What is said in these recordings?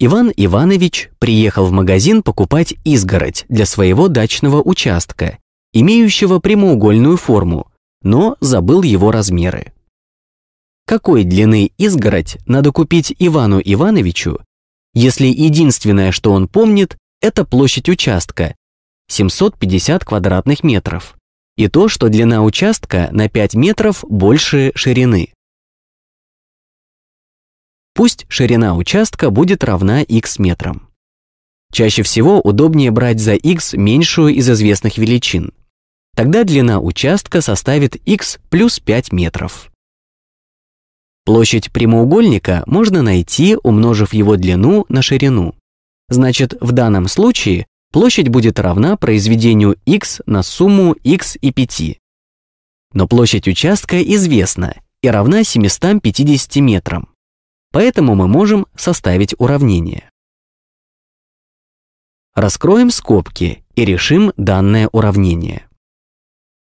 Иван Иванович приехал в магазин покупать изгородь для своего дачного участка, имеющего прямоугольную форму, но забыл его размеры. Какой длины изгородь надо купить Ивану Ивановичу, если единственное, что он помнит, это площадь участка – 750 квадратных метров, и то, что длина участка на 5 метров больше ширины. Пусть ширина участка будет равна x метрам. Чаще всего удобнее брать за x меньшую из известных величин. Тогда длина участка составит x плюс 5 метров. Площадь прямоугольника можно найти, умножив его длину на ширину. Значит, в данном случае площадь будет равна произведению x на сумму x и 5. Но площадь участка известна и равна 750 метрам. Поэтому мы можем составить уравнение. Раскроем скобки и решим данное уравнение.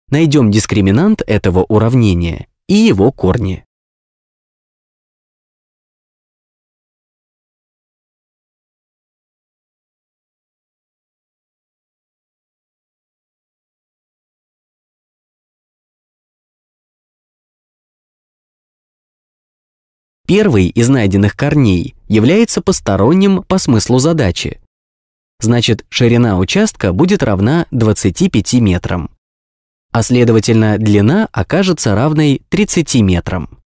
Найдем дискриминант этого уравнения и его корни. Первый из найденных корней является посторонним по смыслу задачи. Значит, ширина участка будет равна 25 метрам. А следовательно, длина окажется равной 30 метрам.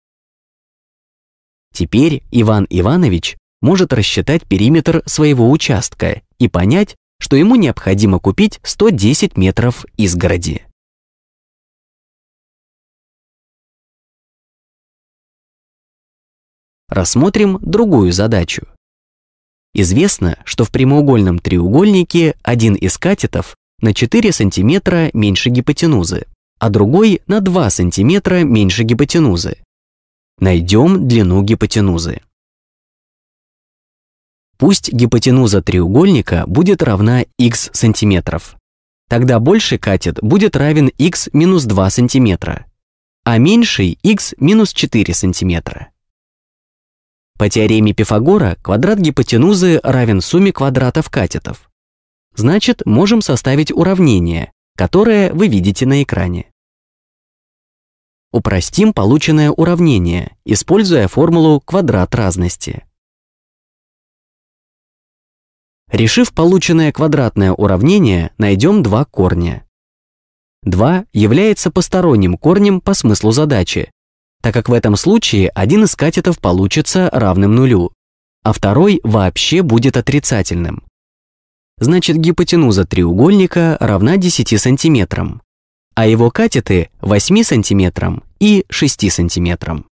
Теперь Иван Иванович может рассчитать периметр своего участка и понять, что ему необходимо купить 110 метров изгороди. Рассмотрим другую задачу. Известно, что в прямоугольном треугольнике один из катетов на 4 см меньше гипотенузы, а другой на 2 см меньше гипотенузы. Найдем длину гипотенузы. Пусть гипотенуза треугольника будет равна x сантиметров. Тогда больший катет будет равен x минус 2 сантиметра, а меньший x минус 4 сантиметра. По теореме Пифагора квадрат гипотенузы равен сумме квадратов катетов. Значит, можем составить уравнение, которое вы видите на экране. Упростим полученное уравнение, используя формулу квадрат разности. Решив полученное квадратное уравнение, найдем два корня. 2 является посторонним корнем по смыслу задачи, так как в этом случае один из катетов получится равным нулю, а второй вообще будет отрицательным. Значит, гипотенуза треугольника равна 10 сантиметрам, а его катеты – 8 сантиметрам и 6 сантиметрам.